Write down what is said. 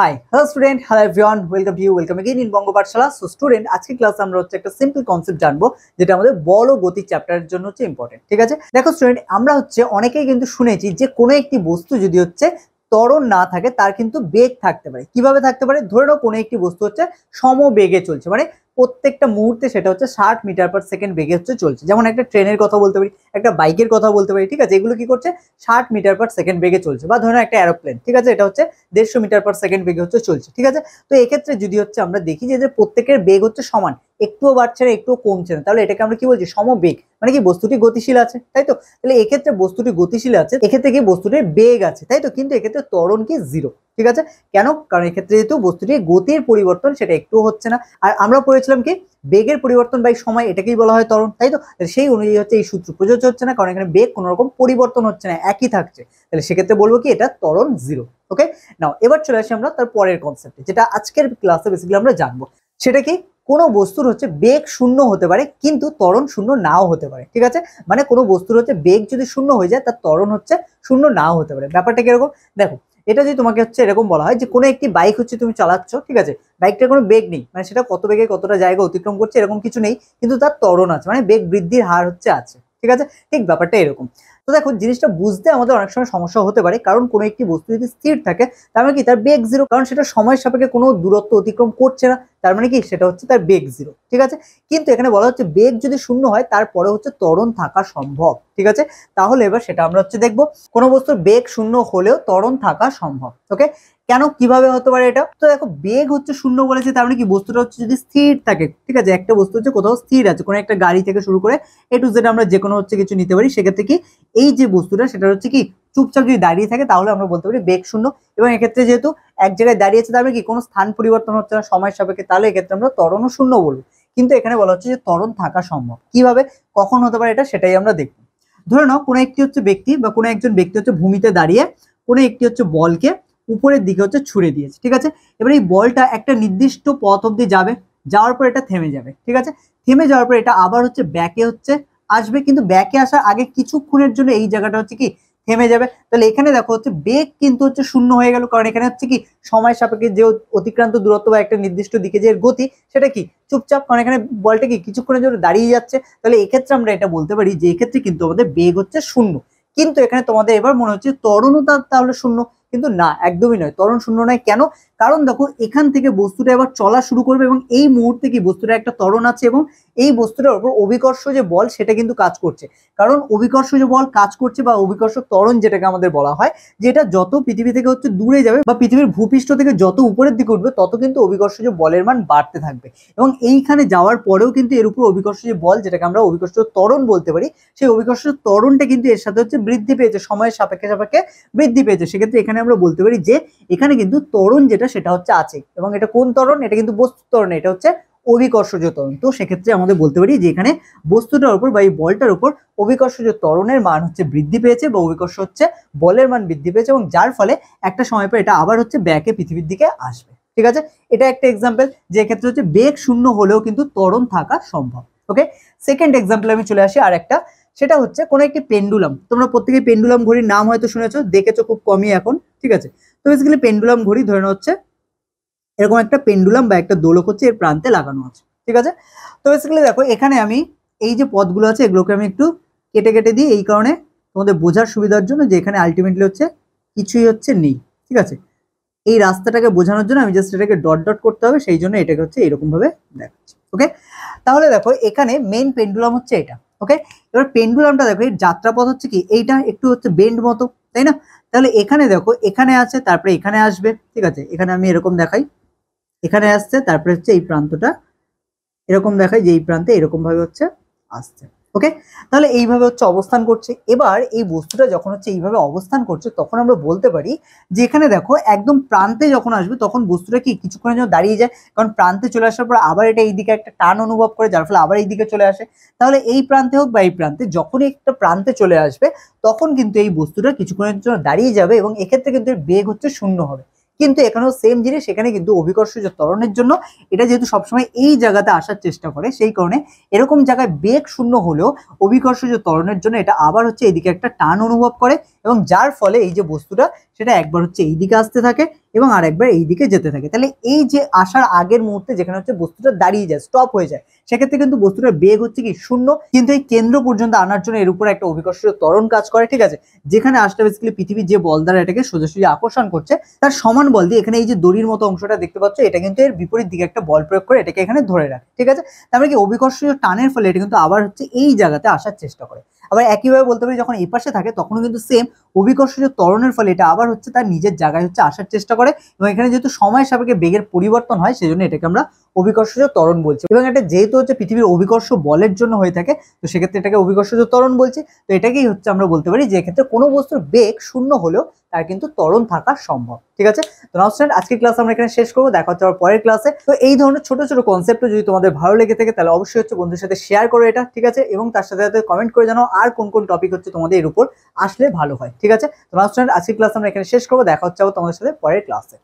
high hello student hello everyone welcome you welcome again in Banga so student আজকে class আমরা হচ্ছে একটা simple concept জানবো যেটা আমাদের বল গতি চ্যাপ্টারের জন্য হচ্ছে ইম্পর্টেন্ট ঠিক আছে দেখো স্টুডেন্ট আমরা হচ্ছে অনেকেই কিন্তু শুনেছি যে কোনো একটি বস্তু যদি হচ্ছে তরণ না থাকে তার কিন্তু বেগ থাকতে পারে কিভাবে থাকতে পারে ধরে নাও কোনো একটি বস্তু হচ্ছে সমবেগে চলছে মানে প্রত্যেকটা মুহূর্তে সেটা হচ্ছে ষাট মিটার পার সেকেন্ড বেগে হচ্ছে চলছে যেমন একটা ট্রেনের কথা বলতে পারি একটা বাইকের কথা বলতে পারি ঠিক আছে এগুলো কি করছে ষাট মিটার পার সেকেন্ড বেগে চলছে বা ধরুন একটা এরোপ্লেন ঠিক আছে এটা হচ্ছে দেড়শো মিটার পার সেকেন্ড বেগে হচ্ছে চলছে ঠিক আছে তো এক্ষেত্রে যদি হচ্ছে আমরা দেখি যে প্রত্যেকের বেগ হচ্ছে সমান একটুও বাড়ছে না একটুও কমছে না তাহলে এটাকে আমরা কি বলছি সমবেগ মানে কি বস্তুটি গতিশীল আছে তাই তো তাহলে এক্ষেত্রে বস্তুটি গতিশীল আছে এক্ষেত্রে কি বস্তুটির বেগ আছে তাই তো কিন্তু এক্ষেত্রে ত্বরণ কি জিরো ঠিক আছে কেন কারণ এক্ষেত্রে যেহেতু বস্তুটি গতির পরিবর্তন সেটা একটুও হচ্ছে না আর আমরা পড়েছিলাম কি বেগের পরিবর্তন বা সময় এটাকেই বলা হয় তরুণ তাই তো সেই অনুযায়ী হচ্ছে এই সূত্র প্রযোজ্য হচ্ছে না কারণ এখানে বেগ কোনো রকম পরিবর্তন হচ্ছে না একই থাকছে তাহলে সেক্ষেত্রে বলবো কি এটা তরণ জিরো ওকে নাও এবার চলে আসি আমরা তার পরের কনসেপ্টে যেটা আজকের ক্লাসে বেসিক্যালি আমরা জানবো সেটা কি কোনো বস্তুর হচ্ছে বেগ শূন্য হতে পারে কিন্তু তরণ শূন্য নাও হতে পারে ঠিক আছে মানে কোনো বস্তুর হচ্ছে বেগ যদি শূন্য হয়ে যায় তার ত্বরণ হচ্ছে শূন্য নাও হতে পারে ব্যাপারটা কিরকম দেখো এটা যদি তোমাকে হচ্ছে এরকম বলা হয় যে কোনো একটি বাইক হচ্ছে তুমি চালাচ্ছ ঠিক আছে বাইকটার কোনো বেগ নেই মানে সেটা কত বেগে কতটা জায়গা অতিক্রম করছে এরকম কিছু নেই কিন্তু তার তরণ আছে মানে বেগ বৃদ্ধির হার হচ্ছে আছে ঠিক আছে ঠিক ব্যাপারটা এরকম তো দেখো জিনিসটা বুঝতে আমাদের অনেক সময় সমস্যা হতে পারে কারণ কোনো একটি বস্তু যদি স্থির থাকে তার মানে কি তার বেগ জিরো কারণ সেটা সময়ের সাপেক্ষে কোনো দূরত্ব অতিক্রম করছে না তার মানে কি সেটা হচ্ছে তার বেগ জিরো ঠিক আছে কিন্তু এখানে বলা হচ্ছে বেগ যদি শূন্য হয় তারপরে হচ্ছে ত্বরণ থাকা সম্ভব ঠিক আছে তাহলে এবার সেটা আমরা হচ্ছে দেখবো কোনো বস্তুর বেগ শূন্য হলেও ত্বরণ থাকা সম্ভব ওকে কেন কিভাবে হতে পারে এটা তো দেখো বেগ হচ্ছে শূন্য বলেছে তার মানে কি বস্তুটা হচ্ছে যদি স্থির থাকে ঠিক আছে একটা বস্তু হচ্ছে কোথাও স্থির আছে কোনো একটা গাড়ি থেকে শুরু করে এ টু জেড আমরা যে কোনো হচ্ছে কিছু নিতে পারি সেক্ষেত্রে কি এই যে বস্তুটা সেটা হচ্ছে কি চুপচাপ যদি দাঁড়িয়ে থাকে তাহলে আমরা বলতে পারি বেগ শূন্য এবং এক্ষেত্রে যেহেতু এক জায়গায় দাঁড়িয়েছে তার মানে কি কোনো স্থান পরিবর্তন হচ্ছে না সময় সাপেক্ষে তাহলে এক্ষেত্রে আমরা তরণও শূন্য বলবো কিন্তু এখানে বলা হচ্ছে যে তরণ থাকা সম্ভব কিভাবে কখন হতে পারে এটা সেটাই আমরা দেখব ধরে নাও কোনো একটি হচ্ছে ব্যক্তি বা কোনো একজন ব্যক্তি হচ্ছে ভূমিতে দাঁড়িয়ে কোনো একটি হচ্ছে বলকে উপরের দিকে হচ্ছে ছুড়ে দিয়েছে ঠিক আছে এবার এই বলটা একটা নির্দিষ্ট পথ অব্দি যাবে যাওয়ার পর এটা থেমে যাবে ঠিক আছে থেমে যাওয়ার পর এটা আবার হচ্ছে ব্যাকে হচ্ছে আসবে কিন্তু ব্যাকে আসার আগে কিছুক্ষণের জন্য এই জায়গাটা হচ্ছে কি থেমে যাবে তাহলে এখানে দেখো হচ্ছে বেগ কিন্তু হচ্ছে শূন্য হয়ে গেল কারণ এখানে হচ্ছে কি সময় সাপেক্ষে যে অতিক্রান্ত দূরত্ব বা একটা নির্দিষ্ট দিকে যে গতি সেটা কি চুপচাপ কারণ এখানে বলটা কি কিছুক্ষণের জন্য দাঁড়িয়ে যাচ্ছে তাহলে এক্ষেত্রে আমরা এটা বলতে পারি যে এক্ষেত্রে কিন্তু আমাদের বেগ হচ্ছে শূন্য কিন্তু এখানে তোমাদের এবার মনে হচ্ছে তরণতা তাহলে শূন্য কিন্তু না একদমই নয় তরণ শূন্য নয় কেন কারণ দেখো এখান থেকে বস্তুটা এবার চলা শুরু করবে এবং এই মুহূর্তে কি বস্তুটা একটা ত্বরণ আছে এবং এই বস্তুটার উপর অভিকর্ষ যে বল সেটা কিন্তু কাজ করছে কারণ অভিকর্ষ যে বল কাজ করছে বা অভিকর্ষ তরণ যেটাকে আমাদের বলা হয় যেটা যত পৃথিবী থেকে হচ্ছে দূরে যাবে বা পৃথিবীর ভূপৃষ্ঠ থেকে যত উপরের দিকে উঠবে তত কিন্তু অভিকর্ষ যে বলের মান বাড়তে থাকবে এবং এইখানে যাওয়ার পরেও কিন্তু এর উপর অভিকর্ষ যে বল যেটাকে আমরা অভিকর্ষ ত্বরণ বলতে পারি সেই অভিকর্ষ তরণটা কিন্তু এর সাথে হচ্ছে বৃদ্ধি পেয়েছে সময়ের সাপেক্ষে সাপেক্ষে বৃদ্ধি পেয়েছে সেক্ষেত্রে এখানে আমরা বলতে পারি যে এখানে কিন্তু ত্বরণ যেটা সেটা হচ্ছে আছে এবং এটা কোন তরণ এটা কিন্তু বস্তু তরণ এটা হচ্ছে অভিকর্ষজ তরণ তো সেক্ষেত্রে আমাদের বলতে পারি যে এখানে বস্তুটার উপর বা এই বলটার উপর অভিকর্ষজ তরণের মান হচ্ছে বৃদ্ধি পেয়েছে বা অভিকর্ষ হচ্ছে বলের মান বৃদ্ধি পেয়েছে এবং যার ফলে একটা সময় পর এটা আবার হচ্ছে ব্যাকে পৃথিবীর দিকে আসবে ঠিক আছে এটা একটা এক্সাম্পল যে ক্ষেত্রে হচ্ছে বেগ শূন্য হলেও কিন্তু তরণ থাকা সম্ভব ওকে সেকেন্ড এক্সাম্পল আমি চলে আসি আর একটা সেটা হচ্ছে কোনো একটি পেন্ডুলাম তোমরা প্রত্যেকে পেন্ডুলাম ঘড়ির নাম হয়তো শুনেছো দেখেছো খুব কমই এখন ঠিক আছে তো বেসিক্যালি পেন্ডুলাম ঘড়ি ধরে হচ্ছে এরকম একটা পেন্ডুলাম বা একটা দোলক হচ্ছে এর প্রান্তে লাগানো আছে ঠিক আছে তো বেসিক্যালি দেখো এখানে আমি এই যে পদগুলো আছে এগুলোকে আমি একটু কেটে কেটে দিই এই কারণে তোমাদের বোঝার সুবিধার জন্য যে এখানে আলটিমেটলি হচ্ছে কিছুই হচ্ছে নেই ঠিক আছে এই রাস্তাটাকে বোঝানোর জন্য আমি জাস্ট এটাকে ডট ডট করতে হবে সেই জন্য এটাকে হচ্ছে এরকমভাবে দেখাচ্ছি ওকে তাহলে দেখো এখানে মেন পেন্ডুলাম হচ্ছে এটা ওকে এবার পেন্ডুলামটা দেখো এই যাত্রাপথ হচ্ছে কি এইটা একটু হচ্ছে বেন্ড মতো তাই না তাহলে এখানে দেখো এখানে আছে তারপরে এখানে আসবে ঠিক আছে এখানে আমি এরকম দেখাই এখানে আসছে তারপরে হচ্ছে এই প্রান্তটা এরকম দেখাই যে এই প্রান্তে এরকমভাবে হচ্ছে আসছে ওকে তাহলে এইভাবে হচ্ছে অবস্থান করছে এবার এই বস্তুটা যখন হচ্ছে এইভাবে অবস্থান করছে তখন আমরা বলতে পারি যে এখানে দেখো একদম প্রান্তে যখন আসবে তখন বস্তুটা কি কিছুক্ষণের জন্য দাঁড়িয়ে যায় কারণ প্রান্তে চলে আসার পর আবার এটা এইদিকে একটা টান অনুভব করে যার ফলে আবার এইদিকে চলে আসে তাহলে এই প্রান্তে হোক বা এই প্রান্তে যখনই একটা প্রান্তে চলে আসবে তখন কিন্তু এই বস্তুটা কিছুক্ষণের জন্য দাঁড়িয়ে যাবে এবং এক্ষেত্রে কিন্তু বেগ হচ্ছে শূন্য হবে কিন্তু এখানেও সেম জিনিস এখানে কিন্তু অভিকর্ষজ ত্বরণের জন্য এটা যেহেতু সবসময় এই জায়গাতে আসার চেষ্টা করে সেই কারণে এরকম জায়গায় বেগ শূন্য হলেও অভিকর্ষজ ত্বরণের জন্য এটা আবার হচ্ছে এদিকে একটা টান অনুভব করে এবং যার ফলে এই যে বস্তুটা সেটা একবার হচ্ছে এই দিকে আসতে থাকে এবং আর একবার এই দিকে যেতে থাকে তাহলে এই যে আসার আগের মুহূর্তে যেখানে হচ্ছে বস্তুটা দাঁড়িয়ে যায় স্টপ হয়ে যায় সেক্ষেত্রে কিন্তু বস্তুটার বেগ হচ্ছে কি শূন্য কিন্তু এই কেন্দ্র পর্যন্ত আনার জন্য এর উপরে একটা অভিকর্ষ তরণ কাজ করে ঠিক আছে যেখানে আসটা বেসিক্যালি পৃথিবীর যে বল দ্বারা এটাকে সোজাসুজি আকর্ষণ করছে তার সমান বল দিয়ে এখানে এই যে দড়ির মতো অংশটা দেখতে পাচ্ছ এটা কিন্তু এর বিপরীত দিকে একটা বল প্রয়োগ করে এটাকে এখানে ধরে রাখে ঠিক আছে তারপরে মানে কি অভিকর্ষীয় টানের ফলে এটা কিন্তু আবার হচ্ছে এই জায়গাতে আসার চেষ্টা করে আবার একইভাবে বলতে পারি যখন এই পাশে থাকে তখনও কিন্তু সেম অভিকর্ষজ ত্বরণের ফলে এটা আবার হচ্ছে তার নিজের জায়গায় হচ্ছে আসার চেষ্টা করে এবং এখানে যেহেতু সময় সাপেক্ষে বেগের পরিবর্তন হয় সেজন্য এটাকে আমরা অভিকর্ষজ ত্বরণ বলছি এবং এটা যেহেতু হচ্ছে পৃথিবীর অভিকর্ষ বলের জন্য হয়ে থাকে তো সেক্ষেত্রে এটাকে অভিকর্ষজ ত্বরণ বলছি তো এটাকেই হচ্ছে আমরা বলতে পারি যে ক্ষেত্রে কোনো বস্তুর বেগ শূন্য হলেও তার কিন্তু তরণ থাকা সম্ভব ঠিক আছে তো নাও আজকের ক্লাস আমরা এখানে শেষ করবো দেখা হচ্ছে আমার পরের ক্লাসে তো এই ধরনের ছোট ছোট কনসেপ্ট যদি তোমাদের ভালো লেগে থাকে তাহলে অবশ্যই হচ্ছে বন্ধুর সাথে শেয়ার করো এটা ঠিক আছে এবং তার সাথে সাথে কমেন্ট করে জানাও আর কোন কোন টপিক হচ্ছে তোমাদের এর উপর আসলে ভালো হয় ঠিক আছে তো নাও আজকের ক্লাস আমরা এখানে শেষ করবো দেখা হচ্ছে তোমাদের সাথে পরের ক্লাসে